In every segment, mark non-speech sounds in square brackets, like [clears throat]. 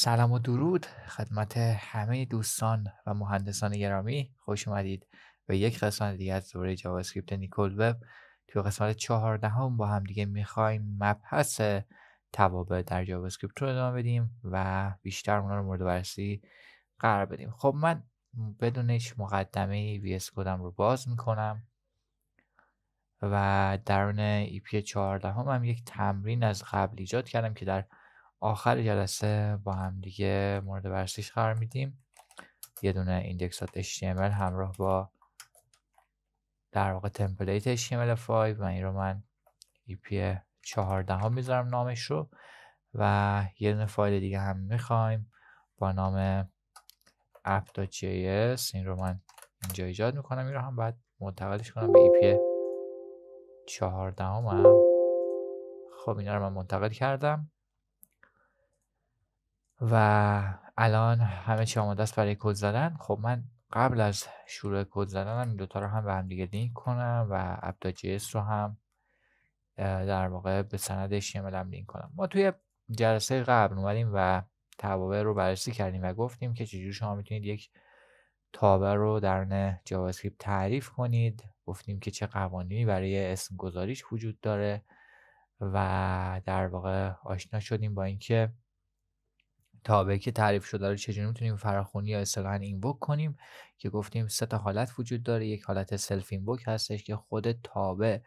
سلام و درود خدمت همه دوستان و مهندسان گرامی خوش اومدید به یک قسمت دیگه از دوره جاوا اسکریپت نیکول وب تو قسمت چهاردهم با هم دیگه میخوایم مبحث توابع در جاوا اسکریپت رو ادامه بدیم و بیشتر اونا رو مورد بررسی قرار بدیم خب من بدون هیچ مقدمه وی اس کدم رو باز میکنم و درون ای پی 14 هم, هم یک تمرین از قبل ایجاد کردم که در آخر جلسه با هم دیگه مورد بررسیش قرار میدیم یه دونه ایندکسات HTML همراه با در واقع تمپلیت HTML5 و این رو من EP 14 میذارم نامش رو و یه دونه فایل دیگه هم میخوایم با نام app.js این رو من اینجا ایجاد میکنم این رو هم باید منتقلش کنم به EP 14 هم خب اینا رو من منتقل کردم و الان همه چی آماده است برای کد زدن خب من قبل از شروع کد زدنم این دوتا رو هم به همدیگه دیگه لینک کنم و ابدا رو هم در واقع به سند HTML هم لینک کنم ما توی جلسه قبل اومدیم و توابع رو بررسی کردیم و گفتیم که چجور شما میتونید یک تابع رو در جاوا اسکریپت تعریف کنید گفتیم که چه قوانینی برای اسم گذاریش وجود داره و در واقع آشنا شدیم با اینکه تابعی که تعریف شده رو چجوری میتونیم فراخونی یا اصطلاحا اینوک کنیم که گفتیم سه تا حالت وجود داره یک حالت سلف اینوک هستش که خود تابع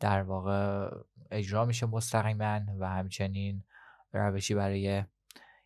در واقع اجرا میشه مستقیما و همچنین روشی برای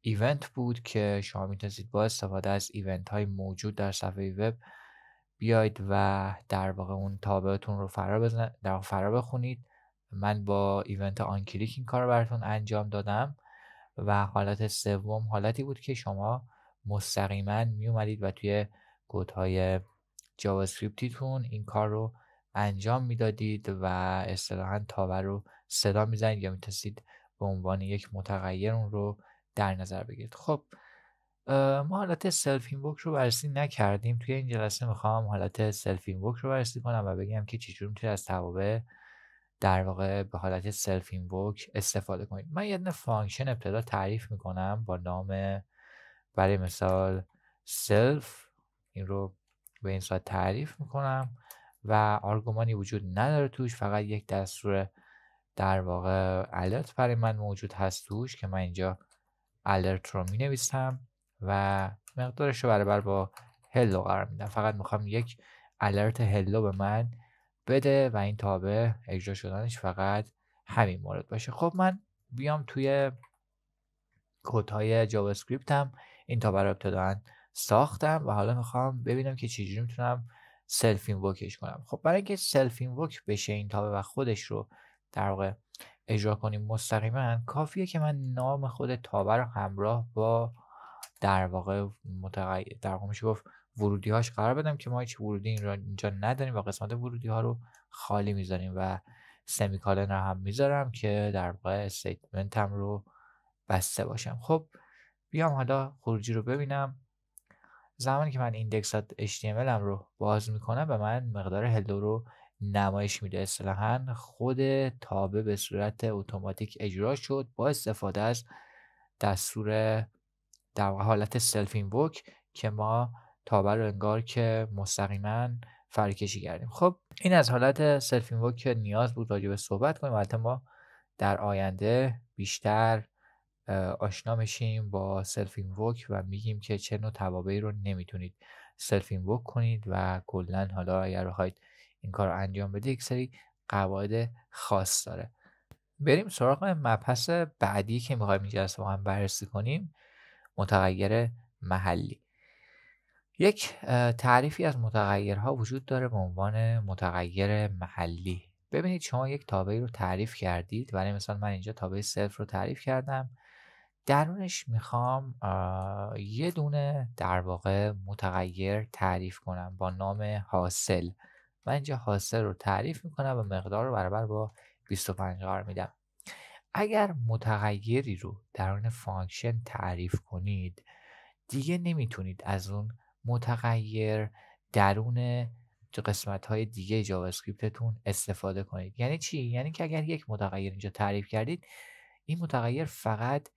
ایونت بود که شما میتونید با استفاده از ایونت های موجود در صفحه وب بیاید و در واقع اون تابعتون رو فرا در فرا بخونید من با ایونت آن کلیک این کار براتون انجام دادم و حالت سوم حالتی بود که شما مستقیما می اومدید و توی های جاوا این کار رو انجام میدادید و اصطلاحا تاور رو صدا میزنید یا میتونستید به عنوان یک متغیر اون رو در نظر بگیرید خب ما حالت سلف بوک رو بررسی نکردیم توی این جلسه میخوام حالت سلف بوک رو بررسی کنم و بگم که چجوری میتونید از توابع در واقع به حالت سلف اینوک استفاده کنید من یه دونه فانکشن ابتدا تعریف میکنم با نام برای مثال سلف این رو به این صورت تعریف میکنم و آرگومانی وجود نداره توش فقط یک دستور در واقع الرت برای من موجود هست توش که من اینجا الرت رو می و مقدارش رو برابر با هلو قرار میدم فقط میخوام یک الرت هلو به من بده و این تابع اجرا شدنش فقط همین مورد باشه خب من بیام توی کد های جاوا اسکریپتم این تابع رو ابتدا ساختم و حالا میخوام ببینم که چجوری میتونم سلف اینوکش کنم خب برای اینکه سلف اینوک بشه این تابع و خودش رو در واقع اجرا کنیم مستقیما کافیه که من نام خود تابع رو همراه با در واقع متغیر در واقع گفت ورودی هاش قرار بدم که ما هیچ ورودی اینجا نداریم و قسمت ورودی ها رو خالی میذاریم و سمیکالن رو هم میذارم که در واقع استیتمنتم رو بسته باشم خب بیام حالا خروجی رو ببینم زمانی که من ایندکس HTML هم رو باز میکنم به من مقدار هلو رو نمایش میده اصطلاحا خود تابه به صورت اتوماتیک اجرا شد با استفاده از دستور در حالت سلف اینوک که ما تابر رو انگار که مستقیما فرکشی کردیم خب این از حالت سلفین ووک که نیاز بود راجع به صحبت کنیم البته ما در آینده بیشتر آشنا میشیم با سلفین ووک و میگیم که چه نوع توابعی رو نمیتونید سلفین ووک کنید و کلا حالا اگر بخواید این کار رو انجام بدید یک سری قواعد خاص داره بریم سراغ مبحث بعدی که میخوایم اینجا هم بررسی کنیم متغیر محلی یک تعریفی از متغیرها وجود داره به عنوان متغیر محلی ببینید شما یک تابعی رو تعریف کردید ولی مثلا من اینجا تابع صفر رو تعریف کردم درونش میخوام یه دونه در واقع متغیر تعریف کنم با نام حاصل من اینجا حاصل رو تعریف میکنم و مقدار رو برابر با 25 قرار میدم اگر متغیری رو درون فانکشن تعریف کنید دیگه نمیتونید از اون متغیر درون قسمت های دیگه جاوا اسکریپتتون استفاده کنید یعنی چی یعنی که اگر یک متغیر اینجا تعریف کردید این متغیر فقط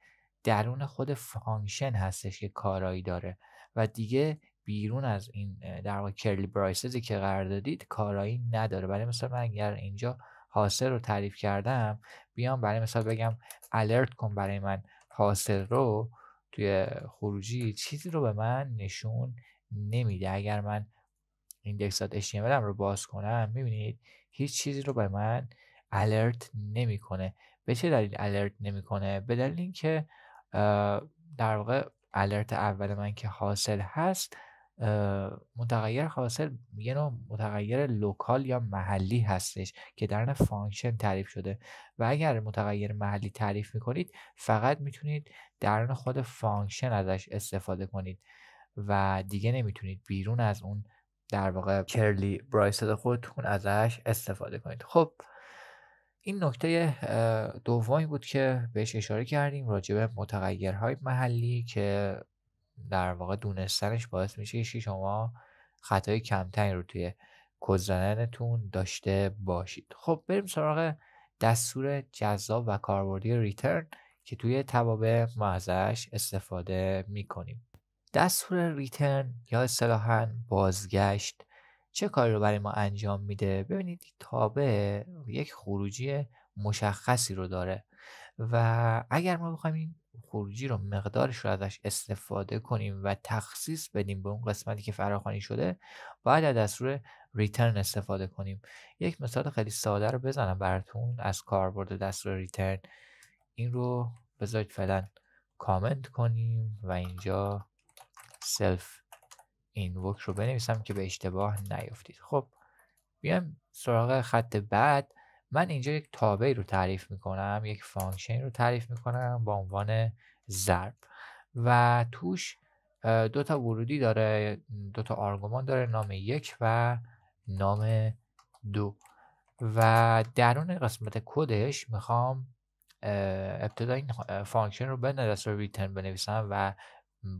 درون خود فانکشن هستش که کارایی داره و دیگه بیرون از این در واقع کرلی برایسزی که قرار دادید کارایی نداره برای مثلا من اگر اینجا حاصل رو تعریف کردم بیام برای مثال بگم الرت کن برای من حاصل رو توی خروجی چیزی رو به من نشون نمیده اگر من دکسات هم رو باز کنم میبینید هیچ چیزی رو به من الرت نمیکنه به چه دلیل الرت نمیکنه به دلیل اینکه در واقع الرت اول من که حاصل هست متغیر حاصل یه نوع متغیر لوکال یا محلی هستش که در فانکشن تعریف شده و اگر متغیر محلی تعریف میکنید فقط میتونید درون خود فانکشن ازش استفاده کنید و دیگه نمیتونید بیرون از اون در واقع کرلی برایسد خودتون ازش استفاده کنید خب این نکته دومی بود که بهش اشاره کردیم راجع به متغیرهای محلی که در واقع دونستنش باعث میشه که شما خطای کمتری رو توی کد داشته باشید خب بریم سراغ دستور جذاب و کاربردی ریترن که توی توابع ما ازش استفاده میکنیم دستور ریترن یا اصطلاحا بازگشت چه کاری رو برای ما انجام میده ببینید تابع یک خروجی مشخصی رو داره و اگر ما بخوایم این خروجی رو مقدارش رو ازش استفاده کنیم و تخصیص بدیم به اون قسمتی که فراخوانی شده باید از دستور ریترن استفاده کنیم یک مثال خیلی ساده رو بزنم براتون از کاربرد دستور ریترن این رو بذارید فعلا کامنت کنیم و اینجا سلف invoke رو بنویسم که به اشتباه نیفتید خب بیایم سراغ خط بعد من اینجا یک تابعی رو تعریف میکنم یک فانکشن رو تعریف میکنم با عنوان ضرب و توش دو تا ورودی داره دو تا آرگومان داره نام یک و نام دو و درون قسمت کدش میخوام ابتدا این فانکشن رو به دست ریترن بنویسم و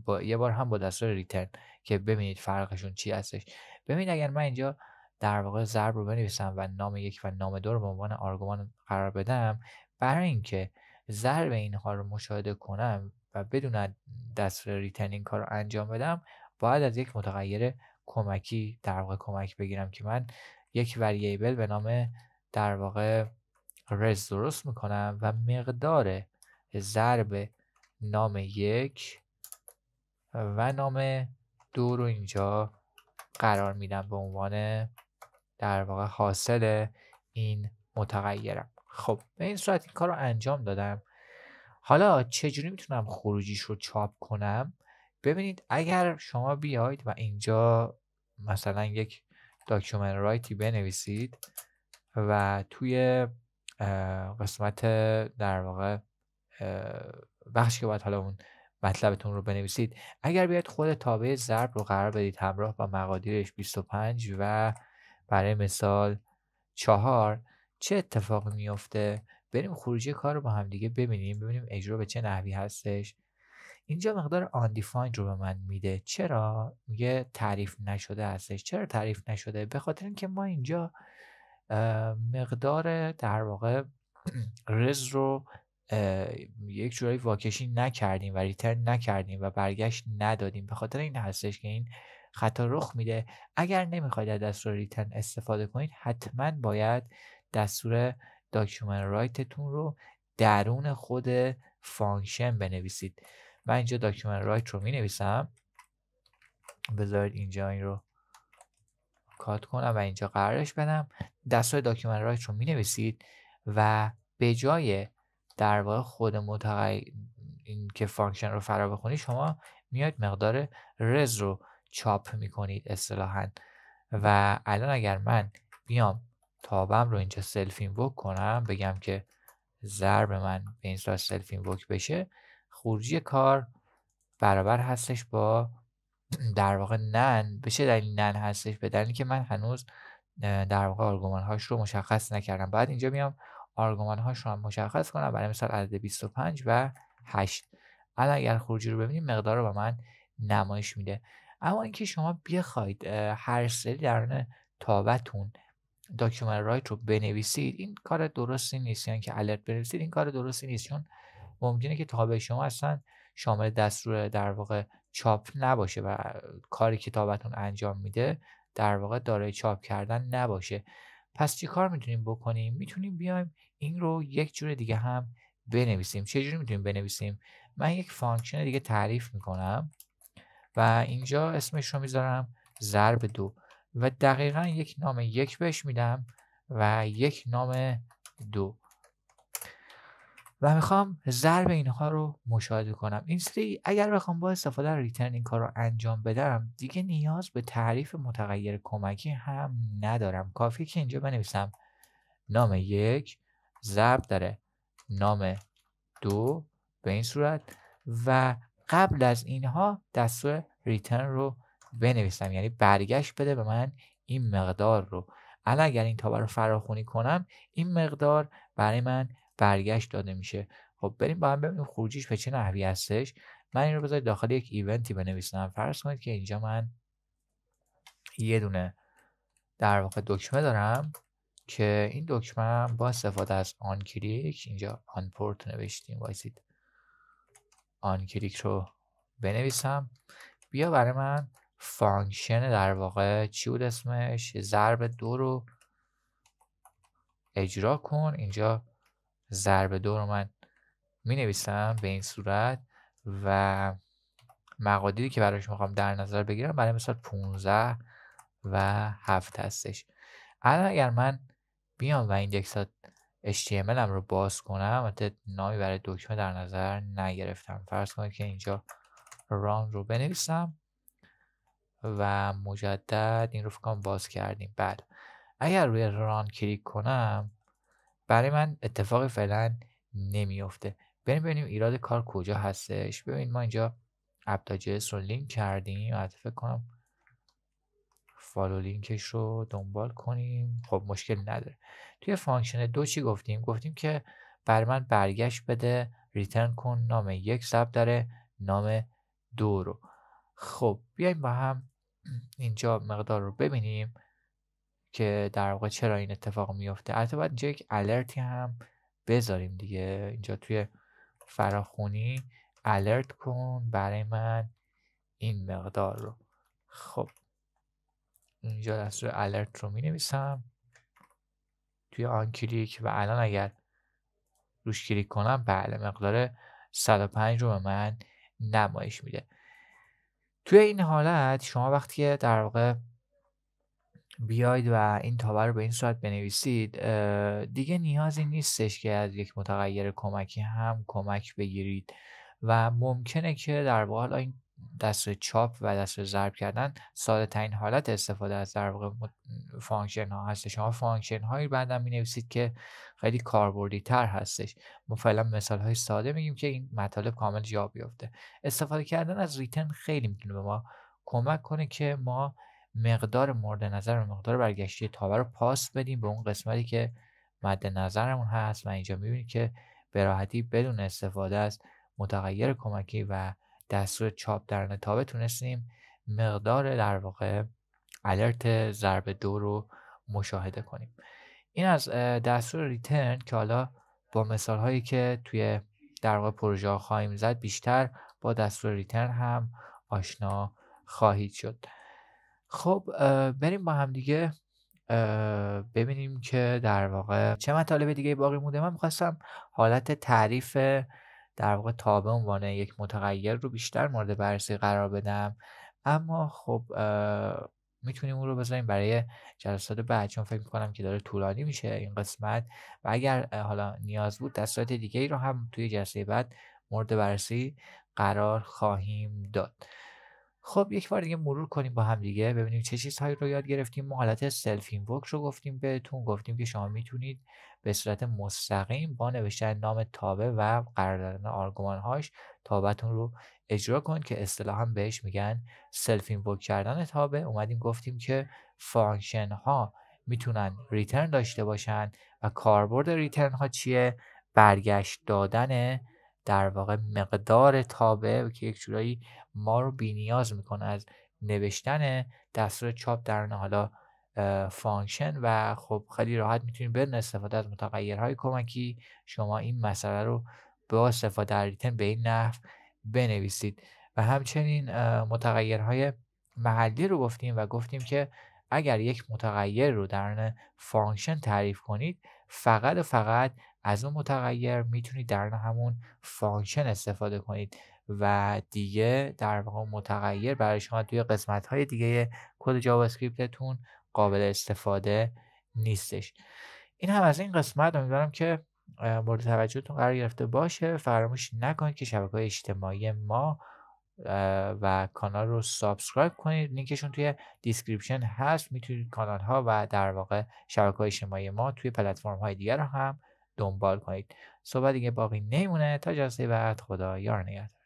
با یه بار هم با دستور ریترن که ببینید فرقشون چی هستش ببینید اگر من اینجا در واقع ضرب رو بنویسم و نام یک و نام دو رو به عنوان آرگومان قرار بدم برای اینکه ضرب اینها رو مشاهده کنم و بدون دستور ریترن این کار رو انجام بدم باید از یک متغیر کمکی در واقع کمک بگیرم که من یک وریبل به نام در واقع رز درست میکنم و مقدار ضرب نام یک و نام دو رو اینجا قرار میدم به عنوان در واقع حاصل این متغیرم خب به این صورت این کار رو انجام دادم حالا چجوری میتونم خروجیش رو چاپ کنم ببینید اگر شما بیاید و اینجا مثلا یک داکیومن رایتی بنویسید و توی قسمت در واقع بخشی که باید حالا اون مطلبتون رو بنویسید اگر بیاید خود تابع ضرب رو قرار بدید همراه با مقادیرش 25 و برای مثال 4 چه اتفاقی میفته بریم خروجی کار رو با همدیگه ببینیم ببینیم اجرا به چه نحوی هستش اینجا مقدار undefined رو به من میده چرا میگه تعریف نشده هستش چرا تعریف نشده به خاطر اینکه ما اینجا مقدار در واقع [clears throat] رز رو یک جورایی واکشی نکردیم و ریترن نکردیم و برگشت ندادیم به خاطر این هستش که این خطا رخ میده اگر نمیخواید از دستور ریترن استفاده کنید حتما باید دستور داکیومن رایتتون رو درون خود فانکشن بنویسید من اینجا داکیومن رایت رو مینویسم بذارید اینجا این رو کات کنم و اینجا قرارش بدم دستور داکیومن رایت رو مینویسید و به جای در واقع خود متغیر این که فانکشن رو فرا بخونی شما میاد مقدار رز رو چاپ میکنید اصطلاحا و الان اگر من بیام تابم رو اینجا سلف وک کنم بگم که ضرب من به این صورت سلف اینوک بشه خروجی کار برابر هستش با [clears throat] در واقع نن بشه دلیل نن هستش به دلیل که من هنوز در واقع آرگومان هاش رو مشخص نکردم بعد اینجا میام آرگومان هاش رو مشخص کنم برای مثال عدد 25 و 8 الان اگر خروجی رو ببینیم مقدار رو به من نمایش میده اما اینکه شما بخواید هر سری درون تابتون داکیومنت رایت رو بنویسید این کار درستی نیست یعنی که الرت بنویسید این کار درستی نیست چون ممکنه که تابع شما اصلا شامل دستور در واقع چاپ نباشه و کاری که تابتون انجام میده در واقع دارای چاپ کردن نباشه پس چی کار میتونیم بکنیم میتونیم بیایم این رو یک جور دیگه هم بنویسیم چه جوری میتونیم بنویسیم من یک فانکشن دیگه تعریف میکنم و اینجا اسمش رو میذارم ضرب دو و دقیقا یک نام یک بهش میدم و یک نام دو و میخوام ضرب اینها رو مشاهده کنم این سری اگر بخوام با استفاده از ریترن این کار رو انجام بدم دیگه نیاز به تعریف متغیر کمکی هم ندارم کافی که اینجا بنویسم نام یک ضرب داره نام دو به این صورت و قبل از اینها دستور ریترن رو بنویسم یعنی برگشت بده به من این مقدار رو الان اگر این تابه رو فراخونی کنم این مقدار برای من برگشت داده میشه خب بریم با هم ببینیم خروجیش به چه نحوی هستش من این رو بذارید داخل یک ایونتی بنویسم فرض کنید که اینجا من یه دونه در واقع دکمه دارم که این دکمه با استفاده از آن کلیک اینجا آن پورت نوشتیم وایسید آن کلیک رو بنویسم بیا برای من فانکشن در واقع چی بود اسمش ضرب دو رو اجرا کن اینجا ضرب دو رو من می نویسم به این صورت و مقادیری که براش میخوام در نظر بگیرم برای مثال 15 و هفت هستش الان اگر من بیام و ایندکس HTML هم رو باز کنم البته نامی برای دکمه در نظر نگرفتم فرض کنید که اینجا ران رو بنویسم و مجدد این رو فکرم باز کردیم بعد بله. اگر روی ران کلیک کنم برای من اتفاق فعلا نمیفته بریم ببینیم ایراد کار کجا هستش ببین ما اینجا اپتاجس رو لینک کردیم و فکر کنم فالو لینکش رو دنبال کنیم خب مشکل نداره توی فانکشن دو چی گفتیم گفتیم که برای من برگشت بده ریترن کن نام یک سب داره نام دو رو خب بیایم با هم اینجا مقدار رو ببینیم که در واقع چرا این اتفاق میفته البته باید اینجا یک الرتی هم بذاریم دیگه اینجا توی فراخونی الرت کن برای من این مقدار رو خب اینجا دستور الرت رو می نویسم توی آن کلیک و الان اگر روش کلیک کنم بله مقدار 105 رو به من نمایش میده توی این حالت شما وقتی در واقع بیاید و این تابه رو به این صورت بنویسید دیگه نیازی نیستش که از یک متغیر کمکی هم کمک بگیرید و ممکنه که در واقع این دست چاپ و دست ضرب کردن ساده ترین حالت استفاده از در واقع فانکشن ها هست شما فانکشن هایی بعدا می نویسید که خیلی کاربردی تر هستش ما فعلا مثال های ساده میگیم که این مطالب کامل جا بیفته استفاده کردن از ریتن خیلی میتونه به ما کمک کنه که ما مقدار مورد نظر و مقدار برگشتی تاور رو پاس بدیم به اون قسمتی که مد نظرمون هست و اینجا میبینید که به راحتی بدون استفاده از متغیر کمکی و دستور چاپ در نتابه تونستیم مقدار در واقع الرت ضرب دو رو مشاهده کنیم این از دستور ریترن که حالا با مثال هایی که توی در واقع پروژه ها خواهیم زد بیشتر با دستور ریترن هم آشنا خواهید شد خب بریم با دیگه ببینیم که در واقع چه مطالب دیگه باقی مونده من میخواستم حالت تعریف در واقع تابع عنوان یک متغیر رو بیشتر مورد بررسی قرار بدم اما خب میتونیم اون رو بذاریم برای جلسات بعد چون فکر میکنم که داره طولانی میشه این قسمت و اگر حالا نیاز بود دستات دیگه ای رو هم توی جلسه بعد مورد بررسی قرار خواهیم داد خب یک بار دیگه مرور کنیم با هم دیگه ببینیم چه چیزهایی رو یاد گرفتیم ما حالت سلف رو گفتیم بهتون گفتیم که شما میتونید به صورت مستقیم با نوشتن نام تابه و قرار دادن هاش تابتون رو اجرا کن که اصطلاحا بهش میگن سلف اینوک کردن تابه اومدیم گفتیم که فانکشن ها میتونن ریترن داشته باشن و کاربرد ریترن ها چیه برگشت دادن در واقع مقدار تابه که یک جورایی ما رو بینیاز میکنه از نوشتن دستور چاپ در حالا فانکشن و خب خیلی راحت میتونید بدون استفاده از متغیرهای کمکی شما این مسئله رو با استفاده از ریتن به این نحو بنویسید و همچنین متغیرهای محلی رو گفتیم و گفتیم که اگر یک متغیر رو در فانکشن تعریف کنید فقط و فقط از اون متغیر میتونید در همون فانکشن استفاده کنید و دیگه در واقع متغیر برای شما توی قسمت های دیگه کد جاوا اسکریپتتون قابل استفاده نیستش این هم از این قسمت امیدوارم که مورد توجهتون قرار گرفته باشه فراموش نکنید که شبکه اجتماعی ما و کانال رو سابسکرایب کنید لینکشون توی دیسکریپشن هست میتونید کانال ها و در واقع شبکه های اجتماعی ما توی پلتفرم های دیگر رو هم دنبال کنید صحبت دیگه باقی نمونه تا جلسه بعد خدا یار نگهدار